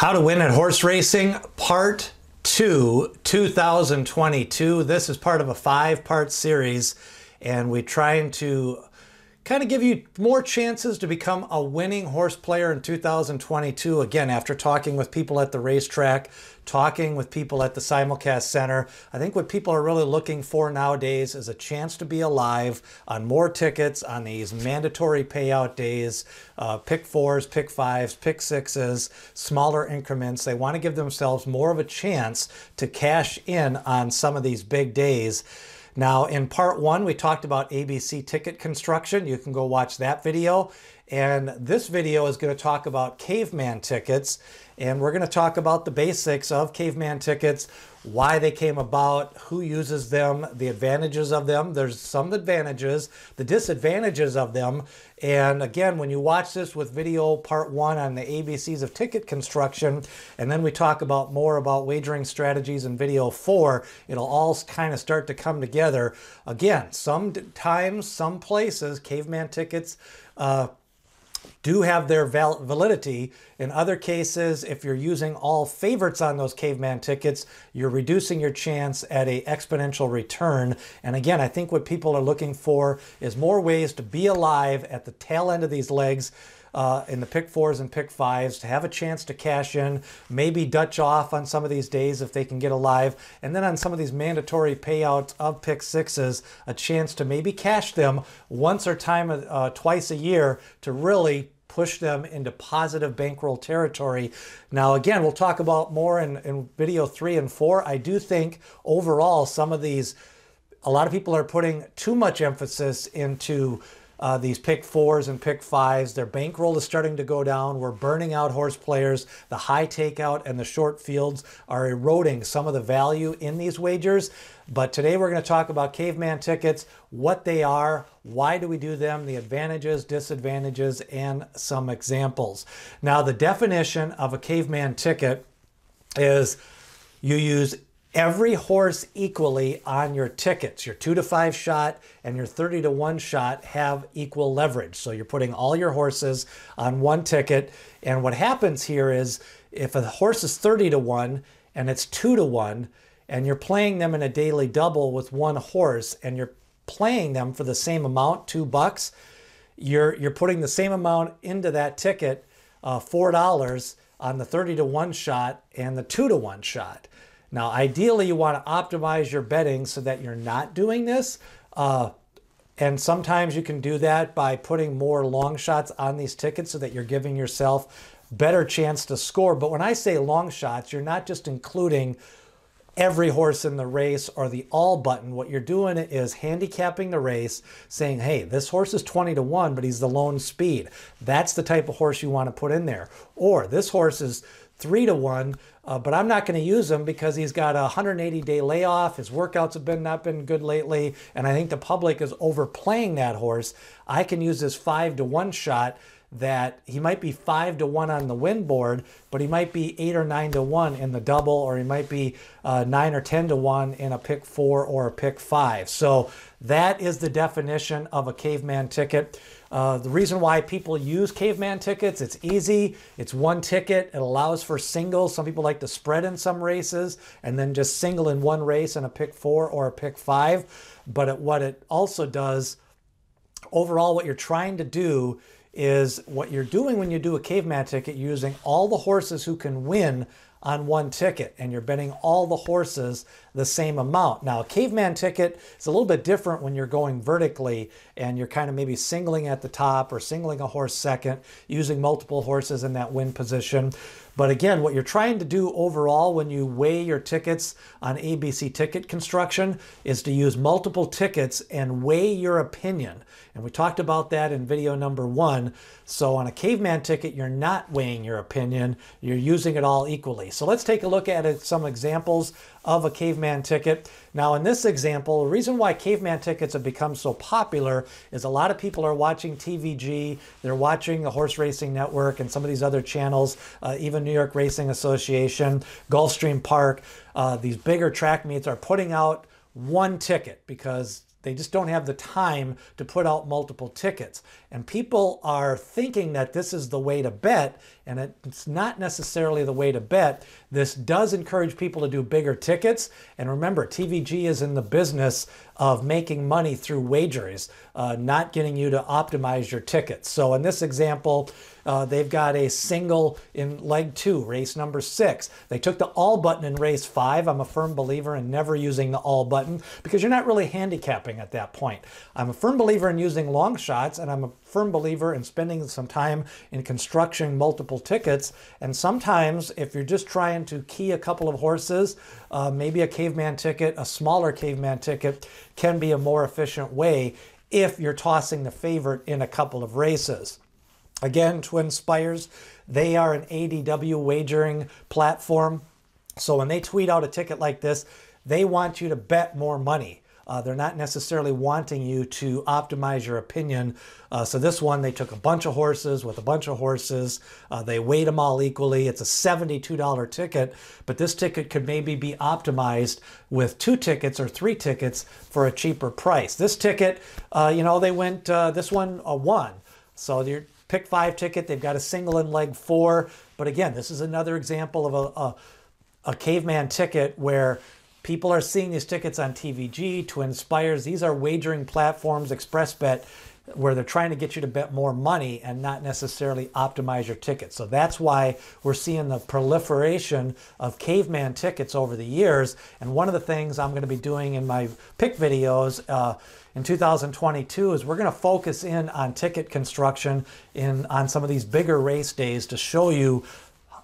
How to Win at Horse Racing, Part 2, 2022. This is part of a five part series, and we're trying to kind of give you more chances to become a winning horse player in 2022. Again, after talking with people at the racetrack, talking with people at the simulcast center, I think what people are really looking for nowadays is a chance to be alive on more tickets on these mandatory payout days, uh, pick fours, pick fives, pick sixes, smaller increments. They want to give themselves more of a chance to cash in on some of these big days. Now in part one, we talked about ABC ticket construction. You can go watch that video. And this video is gonna talk about caveman tickets. And we're gonna talk about the basics of caveman tickets why they came about, who uses them, the advantages of them. There's some advantages, the disadvantages of them. And again, when you watch this with video part one on the ABCs of ticket construction, and then we talk about more about wagering strategies in video four, it'll all kind of start to come together. Again, sometimes, some places, caveman tickets, uh, do have their val validity. In other cases, if you're using all favorites on those caveman tickets, you're reducing your chance at a exponential return. And again, I think what people are looking for is more ways to be alive at the tail end of these legs uh, in the pick fours and pick fives to have a chance to cash in, maybe Dutch off on some of these days if they can get alive, and then on some of these mandatory payouts of pick sixes, a chance to maybe cash them once or time uh, twice a year to really push them into positive bankroll territory. Now, again, we'll talk about more in, in video three and four. I do think overall, some of these, a lot of people are putting too much emphasis into uh, these pick fours and pick fives. Their bankroll is starting to go down. We're burning out horse players. The high takeout and the short fields are eroding some of the value in these wagers. But today we're going to talk about caveman tickets, what they are, why do we do them, the advantages, disadvantages, and some examples. Now, the definition of a caveman ticket is you use every horse equally on your tickets. Your two to five shot and your 30 to one shot have equal leverage. So you're putting all your horses on one ticket. And what happens here is if a horse is 30 to one and it's two to one, and you're playing them in a daily double with one horse and you're playing them for the same amount, two bucks, you're, you're putting the same amount into that ticket, uh, $4 on the 30 to one shot and the two to one shot. Now, ideally, you want to optimize your betting so that you're not doing this. Uh, and sometimes you can do that by putting more long shots on these tickets so that you're giving yourself better chance to score. But when I say long shots, you're not just including every horse in the race or the all button, what you're doing is handicapping the race, saying, hey, this horse is 20 to 1, but he's the lone speed. That's the type of horse you want to put in there. Or this horse is 3 to 1, uh, but I'm not going to use him because he's got a 180 day layoff. His workouts have been not been good lately, and I think the public is overplaying that horse. I can use this 5 to 1 shot that he might be five to one on the win board, but he might be eight or nine to one in the double, or he might be uh, nine or ten to one in a pick four or a pick five. So that is the definition of a caveman ticket. Uh, the reason why people use caveman tickets, it's easy. It's one ticket. It allows for singles. Some people like to spread in some races and then just single in one race in a pick four or a pick five. But it, what it also does, overall, what you're trying to do is what you're doing when you do a caveman ticket using all the horses who can win on one ticket and you're betting all the horses the same amount. Now, a caveman ticket is a little bit different when you're going vertically and you're kind of maybe singling at the top or singling a horse second, using multiple horses in that win position. But again, what you're trying to do overall when you weigh your tickets on ABC ticket construction is to use multiple tickets and weigh your opinion. And we talked about that in video number one. So on a caveman ticket, you're not weighing your opinion. You're using it all equally. So let's take a look at some examples of a caveman caveman ticket. Now, in this example, the reason why caveman tickets have become so popular is a lot of people are watching TVG, they're watching the Horse Racing Network and some of these other channels, uh, even New York Racing Association, Gulfstream Park. Uh, these bigger track meets are putting out one ticket because they just don't have the time to put out multiple tickets. And people are thinking that this is the way to bet, and it's not necessarily the way to bet. This does encourage people to do bigger tickets. And remember, TVG is in the business of making money through wagers. Uh, not getting you to optimize your tickets. So in this example, uh, they've got a single in leg two, race number six. They took the all button in race five. I'm a firm believer in never using the all button because you're not really handicapping at that point. I'm a firm believer in using long shots and I'm a firm believer in spending some time in constructing multiple tickets. And sometimes if you're just trying to key a couple of horses, uh, maybe a caveman ticket, a smaller caveman ticket can be a more efficient way if you're tossing the favorite in a couple of races. Again, Twin Spires, they are an ADW wagering platform. So when they tweet out a ticket like this, they want you to bet more money. Uh, they're not necessarily wanting you to optimize your opinion. Uh, so this one, they took a bunch of horses with a bunch of horses. Uh, they weighed them all equally. It's a $72 ticket, but this ticket could maybe be optimized with two tickets or three tickets for a cheaper price. This ticket, uh, you know, they went, uh, this one, a one. So your pick five ticket, they've got a single and leg four. But again, this is another example of a, a, a caveman ticket where People are seeing these tickets on TVG, Twin Spires. These are wagering platforms, ExpressBet, where they're trying to get you to bet more money and not necessarily optimize your ticket. So that's why we're seeing the proliferation of caveman tickets over the years. And one of the things I'm going to be doing in my pick videos uh, in 2022 is we're going to focus in on ticket construction in on some of these bigger race days to show you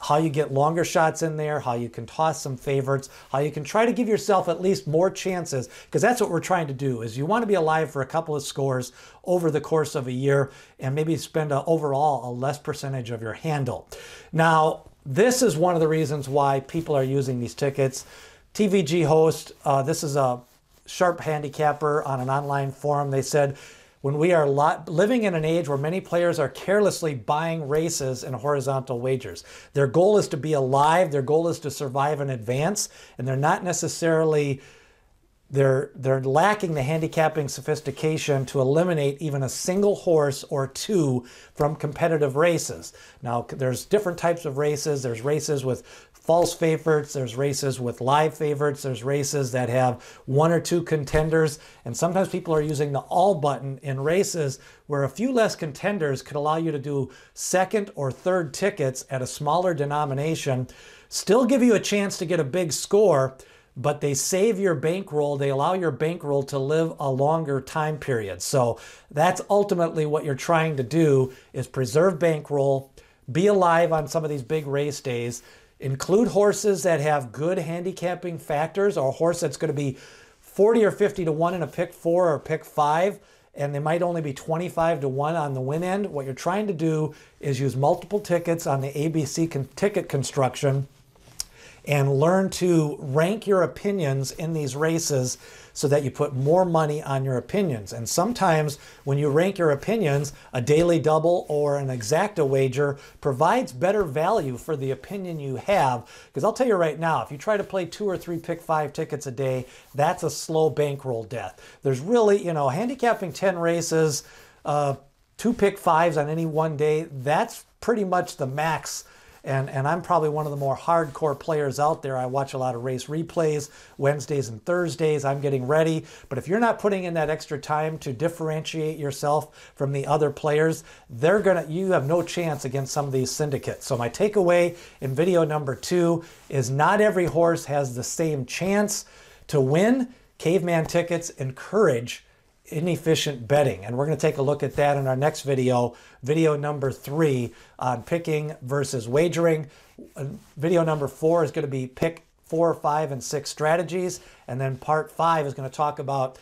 how you get longer shots in there, how you can toss some favorites, how you can try to give yourself at least more chances because that's what we're trying to do is you want to be alive for a couple of scores over the course of a year and maybe spend a, overall a less percentage of your handle. Now, this is one of the reasons why people are using these tickets. TVG host, uh, this is a sharp handicapper on an online forum. They said when we are living in an age where many players are carelessly buying races and horizontal wagers. Their goal is to be alive, their goal is to survive and advance, and they're not necessarily they're, they're lacking the handicapping sophistication to eliminate even a single horse or two from competitive races. Now, there's different types of races. There's races with false favorites, there's races with live favorites, there's races that have one or two contenders, and sometimes people are using the all button in races where a few less contenders could allow you to do second or third tickets at a smaller denomination, still give you a chance to get a big score, but they save your bankroll. They allow your bankroll to live a longer time period. So that's ultimately what you're trying to do is preserve bankroll, be alive on some of these big race days, include horses that have good handicapping factors or a horse that's going to be 40 or 50 to 1 in a pick 4 or pick 5 and they might only be 25 to 1 on the win end. What you're trying to do is use multiple tickets on the ABC con ticket construction and learn to rank your opinions in these races so that you put more money on your opinions. And sometimes when you rank your opinions, a daily double or an exacta wager provides better value for the opinion you have. Because I'll tell you right now, if you try to play two or three pick five tickets a day, that's a slow bankroll death. There's really, you know, handicapping 10 races, uh, two pick fives on any one day, that's pretty much the max and, and I'm probably one of the more hardcore players out there. I watch a lot of race replays Wednesdays and Thursdays. I'm getting ready. But if you're not putting in that extra time to differentiate yourself from the other players, they're gonna you have no chance against some of these syndicates. So my takeaway in video number two is not every horse has the same chance to win. Caveman tickets encourage inefficient betting. And we're going to take a look at that in our next video, video number three on picking versus wagering. Uh, video number four is going to be pick four, five, and six strategies. And then part five is going to talk about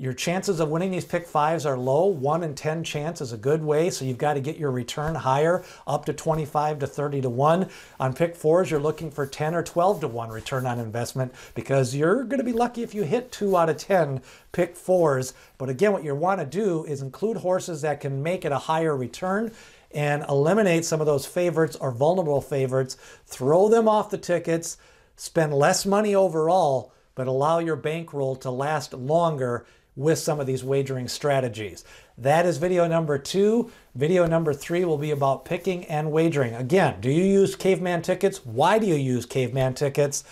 your chances of winning these pick fives are low. One in 10 chance is a good way, so you've got to get your return higher, up to 25 to 30 to 1. On pick fours, you're looking for 10 or 12 to 1 return on investment because you're going to be lucky if you hit 2 out of 10 pick fours. But again, what you want to do is include horses that can make it a higher return and eliminate some of those favorites or vulnerable favorites, throw them off the tickets, spend less money overall, but allow your bankroll to last longer with some of these wagering strategies. That is video number two. Video number three will be about picking and wagering. Again, do you use caveman tickets? Why do you use caveman tickets?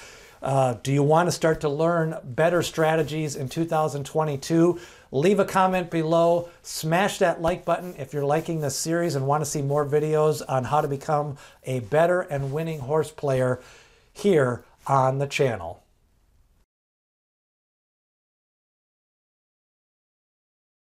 Uh, do you want to start to learn better strategies in 2022? Leave a comment below. Smash that like button if you're liking this series and want to see more videos on how to become a better and winning horse player here on the channel.